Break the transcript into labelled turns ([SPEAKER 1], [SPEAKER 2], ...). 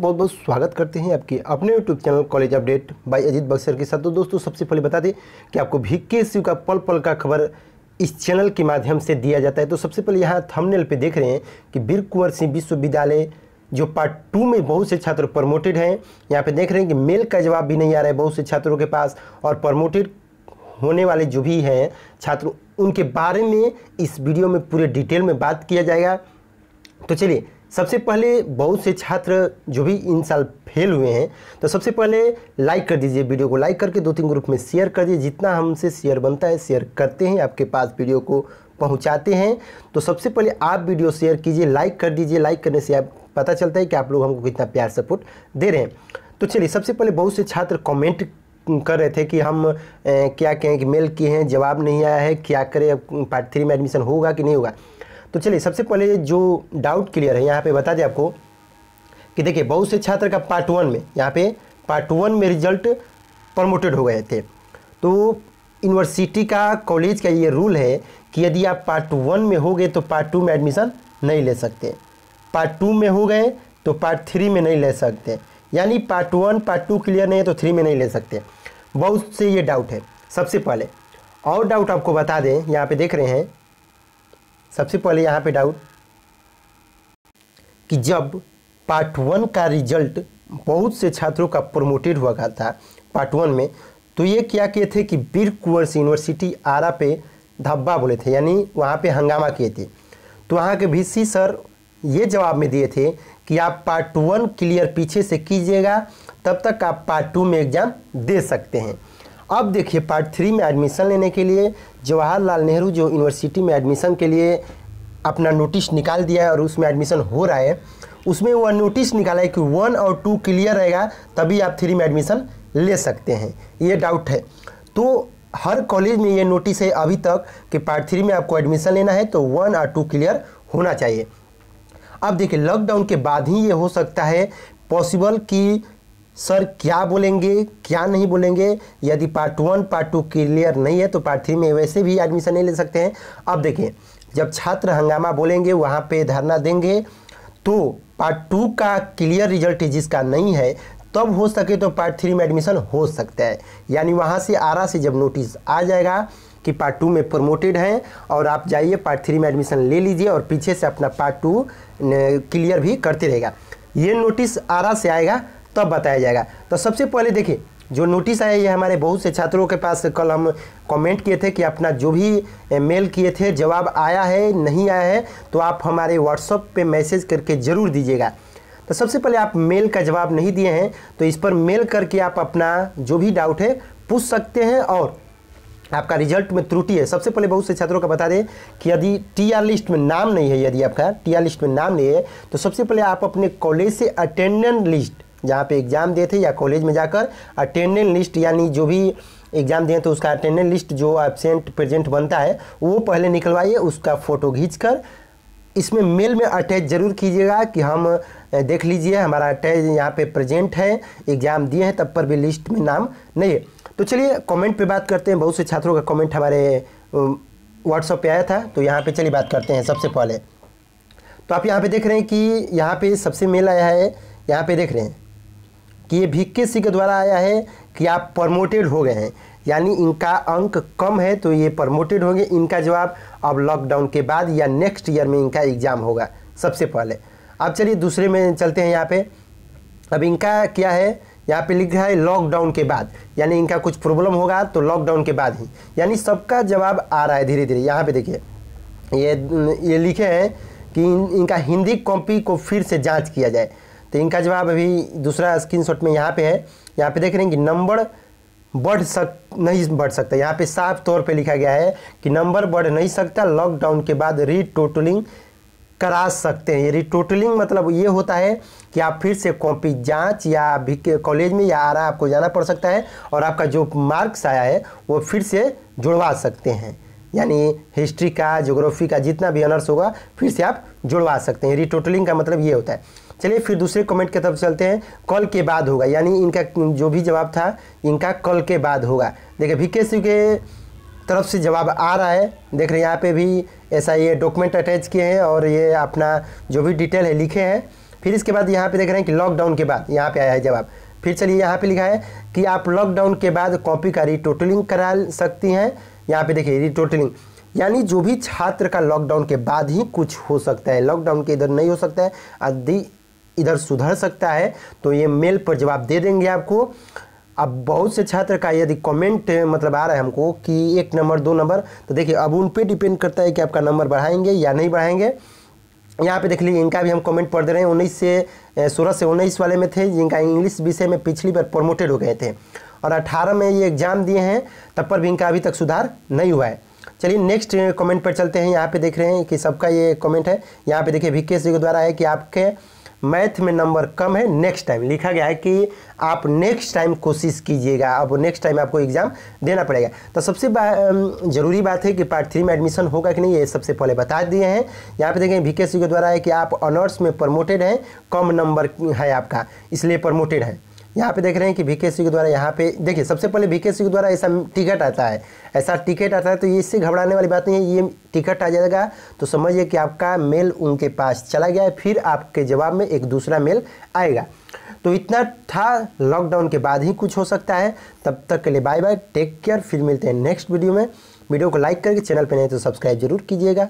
[SPEAKER 1] बहुत बहुत स्वागत करते हैं आपके अपने यूट्यूब चैनल कॉलेज अपडेट भाई अजीत बक्सर के साथ तो दोस्तों सबसे पहले बता दें कि आपको भी के का पल पल का खबर इस चैनल के माध्यम से दिया जाता है तो सबसे पहले यहाँ थंबनेल पे देख रहे हैं कि बीर कुंवर सिंह विश्वविद्यालय जो पार्ट टू में बहुत से छात्र प्रमोटेड हैं यहाँ पे देख रहे हैं कि मेल का जवाब भी नहीं आ रहा है बहुत से छात्रों के पास और प्रमोटेड होने वाले जो भी हैं छात्र उनके बारे में इस वीडियो में पूरे डिटेल में बात किया जाएगा तो चलिए सबसे पहले बहुत से छात्र जो भी इन साल फेल हुए हैं तो सबसे पहले लाइक कर दीजिए वीडियो को लाइक करके दो तीन ग्रुप में शेयर कर दीजिए जितना हमसे शेयर बनता है शेयर करते हैं आपके पास वीडियो को पहुंचाते हैं तो सबसे पहले आप वीडियो शेयर कीजिए लाइक कर दीजिए लाइक करने से आप पता चलता है कि आप लोग हमको कितना प्यार सपोर्ट दे रहे हैं तो चलिए सबसे पहले बहुत से छात्र कॉमेंट कर रहे थे कि हम ए, क्या कहें कि मेल किए हैं जवाब नहीं आया है क्या करें पार्ट थ्री में एडमिशन होगा कि नहीं होगा तो चलिए सबसे पहले जो डाउट क्लियर है यहाँ पे बता दें आपको कि देखिए बहुत से छात्र का पार्ट वन में यहाँ पे पार्ट वन में रिजल्ट प्रमोटेड हो गए थे तो यूनिवर्सिटी का कॉलेज का ये रूल है कि यदि आप पार्ट वन में हो गए तो पार्ट टू में एडमिशन नहीं ले सकते पार्ट टू में हो गए तो पार्ट थ्री में नहीं ले सकते यानी part one part two clear नहीं है तो थ्री में नहीं ले सकते बहुत से ये डाउट है सबसे पहले और डाउट आपको बता दें यहाँ पे देख रहे हैं सबसे पहले यहाँ पे डाउट कि जब पार्ट वन का रिजल्ट बहुत से छात्रों का प्रमोटेड हुआ था पार्ट वन में तो ये क्या किए थे कि बीर कुंवर यूनिवर्सिटी आरा पे धब्बा बोले थे यानी वहाँ पे हंगामा किए थे तो वहाँ के भी सर ये जवाब में दिए थे कि आप पार्ट वन क्लियर पीछे से कीजिएगा तब तक आप पार्ट टू में एग्ज़ाम दे सकते हैं अब देखिए पार्ट थ्री में एडमिशन लेने के लिए जवाहरलाल नेहरू जो यूनिवर्सिटी में एडमिशन के लिए अपना नोटिस निकाल दिया है और उसमें एडमिशन हो रहा है उसमें वह नोटिस निकाला है कि वन और टू क्लियर रहेगा तभी आप थ्री में एडमिशन ले सकते हैं ये डाउट है तो हर कॉलेज में ये नोटिस है अभी तक कि पार्ट थ्री में आपको एडमिशन लेना है तो वन और टू क्लियर होना चाहिए अब देखिए लॉकडाउन के बाद ही ये हो सकता है पॉसिबल कि सर क्या बोलेंगे क्या नहीं बोलेंगे यदि part one part two clear नहीं है तो पार्ट थ्री में वैसे भी एडमिशन नहीं ले सकते हैं अब देखिए जब छात्र हंगामा बोलेंगे वहाँ पे धरना देंगे तो पार्ट टू का क्लियर रिजल्ट जिसका नहीं है तब हो सके तो पार्ट थ्री में एडमिशन हो सकता है यानी वहाँ से आरा से जब नोटिस आ जाएगा कि पार्ट टू में प्रमोटेड हैं और आप जाइए पार्ट थ्री में एडमिशन ले लीजिए और पीछे से अपना पार्ट टू क्लियर भी करते रहेगा ये नोटिस आरा से आएगा तब बताया जाएगा तो सबसे पहले देखिए जो नोटिस आया ये हमारे बहुत से छात्रों के पास कल हम कमेंट किए थे कि अपना जो भी मेल किए थे जवाब आया है नहीं आया है तो आप हमारे व्हाट्सअप पे मैसेज करके ज़रूर दीजिएगा तो सबसे पहले आप मेल का जवाब नहीं दिए हैं तो इस पर मेल करके आप अपना जो भी डाउट है पूछ सकते हैं और आपका रिजल्ट में त्रुटि है सबसे पहले बहुत से छात्रों का बता दें कि यदि टी आर लिस्ट में नाम नहीं है यदि आपका टी आर लिस्ट में नाम नहीं है तो सबसे पहले आप अपने कॉलेज से अटेंडेंट लिस्ट जहाँ पे एग्ज़ाम दिए थे या कॉलेज में जाकर अटेंडेंस लिस्ट यानी जो भी एग्ज़ाम दिए तो उसका अटेंडेंस लिस्ट जो एबसेंट प्रेजेंट बनता है वो पहले निकलवाइए उसका फ़ोटो खींच कर इसमें मेल में अटैच ज़रूर कीजिएगा कि हम देख लीजिए हमारा अटैच यहाँ पे प्रेजेंट है एग्ज़ाम दिए हैं तब पर भी लिस्ट में नाम नहीं है तो चलिए कमेंट पे बात करते हैं बहुत से छात्रों का कमेंट हमारे व्हाट्सअप पे आया था तो यहाँ पे चलिए बात करते हैं सबसे पहले तो आप यहाँ पे देख रहे हैं कि यहाँ पे सबसे मेल आया है यहाँ पे देख रहे हैं कि ये भिक्के सिंह के द्वारा आया है कि आप प्रमोटेड हो गए हैं यानी इनका अंक कम है तो ये प्रमोटेड होंगे इनका जवाब अब लॉकडाउन के बाद या नेक्स्ट ईयर में इनका एग्ज़ाम होगा सबसे पहले अब चलिए दूसरे में चलते हैं यहाँ पे अब इनका क्या है यहाँ पे लिखा है लॉकडाउन के बाद यानी इनका कुछ प्रॉब्लम होगा तो लॉकडाउन के बाद ही यानी सबका जवाब आ रहा है धीरे धीरे यहाँ पे देखिए ये ये लिखे हैं कि इन, इनका हिंदी कॉपी को फिर से जांच किया जाए तो इनका जवाब अभी दूसरा स्क्रीन में यहाँ पे है यहाँ पे देख रहे हैं कि नंबर बढ़ सक नहीं बढ़ सकता यहाँ पे साफ तौर पे लिखा गया है कि नंबर बढ़ नहीं सकता लॉकडाउन के बाद रीटोटलिंग करा सकते हैं ये रिटोटलिंग मतलब ये होता है कि आप फिर से कॉपी जांच या भी कॉलेज में या आ है आपको जाना पड़ सकता है और आपका जो मार्क्स आया है वो फिर से जुड़वा सकते हैं यानी हिस्ट्री का जोग्राफी का जितना भी ऑनर्स होगा फिर से आप जुड़वा सकते हैं रिटोटलिंग का मतलब ये होता है चलिए फिर दूसरे कमेंट की तरफ चलते हैं कल के बाद होगा यानी इनका जो भी जवाब था इनका कल के बाद होगा देखिए वी के तरफ से जवाब आ रहा है देख रहे हैं यहाँ पे भी ऐसा ये डॉक्यूमेंट अटैच किए हैं और ये अपना जो भी डिटेल है लिखे हैं फिर इसके बाद यहाँ पे देख रहे हैं कि लॉकडाउन के बाद यहाँ पे आया है जवाब फिर चलिए यहाँ पे लिखा है कि आप लॉकडाउन के बाद कॉपी का रिटोटलिंग करा सकती हैं यहाँ पे देखिए रिटोटलिंग यानी जो भी छात्र का लॉकडाउन के बाद ही कुछ हो सकता है लॉकडाउन के इधर नहीं हो सकता है इधर सुधर सकता है तो ये मेल पर जवाब दे देंगे आपको अब बहुत से छात्र का यदि कमेंट मतलब आ रहा है हमको कि एक नंबर दो नंबर तो देखिए अब उन पर डिपेंड करता है कि आपका नंबर बढ़ाएंगे या नहीं बढ़ाएंगे यहाँ पे देख लीजिए इनका भी हम कमेंट पढ़ दे रहे हैं उन्नीस से सोलह से उन्नीस वाले में थे जिनका इंग्लिश विषय में पिछली बार प्रमोटेड हो गए थे और अठारह में ये एग्ज़ाम दिए हैं तब पर भी इनका अभी तक सुधार नहीं हुआ है चलिए नेक्स्ट कमेंट पर चलते हैं यहाँ पे देख रहे हैं कि सबका ये कमेंट है यहाँ पे देखिए विकेश सिंह द्वारा है कि आपके मैथ में नंबर कम है नेक्स्ट टाइम लिखा गया है कि आप नेक्स्ट टाइम कोशिश कीजिएगा अब नेक्स्ट टाइम आपको एग्ज़ाम देना पड़ेगा तो सबसे बा, जरूरी बात है कि पार्ट थ्री में एडमिशन होगा कि नहीं ये सबसे पहले बता दिए हैं यहाँ पे देखें वी के द्वारा है कि आप ऑनर्स में प्रमोटेड हैं कम नंबर है आपका इसलिए प्रमोटेड है यहाँ पे देख रहे हैं कि बीकेसी के द्वारा यहाँ पे देखिए सबसे पहले बीकेसी के द्वारा ऐसा टिकट आता है ऐसा टिकट आता है तो ये इससे घबराने वाली बात नहीं है ये टिकट आ जाएगा तो समझिए कि आपका मेल उनके पास चला गया है फिर आपके जवाब में एक दूसरा मेल आएगा तो इतना था लॉकडाउन के बाद ही कुछ हो सकता है तब तक के लिए बाय बाय टेक केयर फिर मिलते हैं नेक्स्ट वीडियो में वीडियो को लाइक करके चैनल पर नहीं तो सब्सक्राइब जरूर कीजिएगा